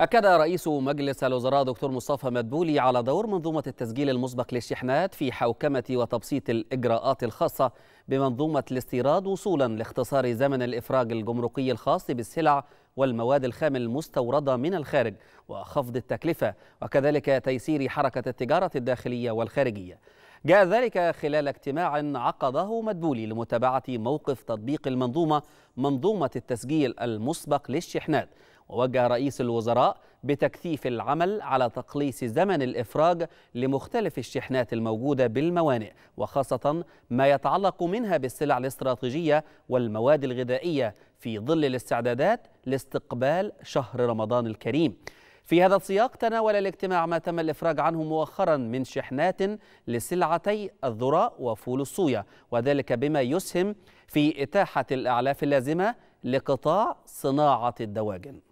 أكد رئيس مجلس الوزراء دكتور مصطفى مدبولي على دور منظومة التسجيل المسبق للشحنات في حوكمة وتبسيط الإجراءات الخاصة بمنظومة الاستيراد وصولا لاختصار زمن الإفراج الجمركي الخاص بالسلع والمواد الخام المستوردة من الخارج وخفض التكلفة وكذلك تيسير حركة التجارة الداخلية والخارجية جاء ذلك خلال اجتماع عقده مدبولي لمتابعة موقف تطبيق المنظومة منظومة التسجيل المسبق للشحنات ووجه رئيس الوزراء بتكثيف العمل على تقليص زمن الإفراج لمختلف الشحنات الموجودة بالموانئ وخاصة ما يتعلق منها بالسلع الاستراتيجية والمواد الغذائية في ظل الاستعدادات لاستقبال شهر رمضان الكريم في هذا السياق تناول الاجتماع ما تم الإفراج عنه مؤخرا من شحنات لسلعتي الذرة وفول الصويا وذلك بما يسهم في إتاحة الأعلاف اللازمة لقطاع صناعة الدواجن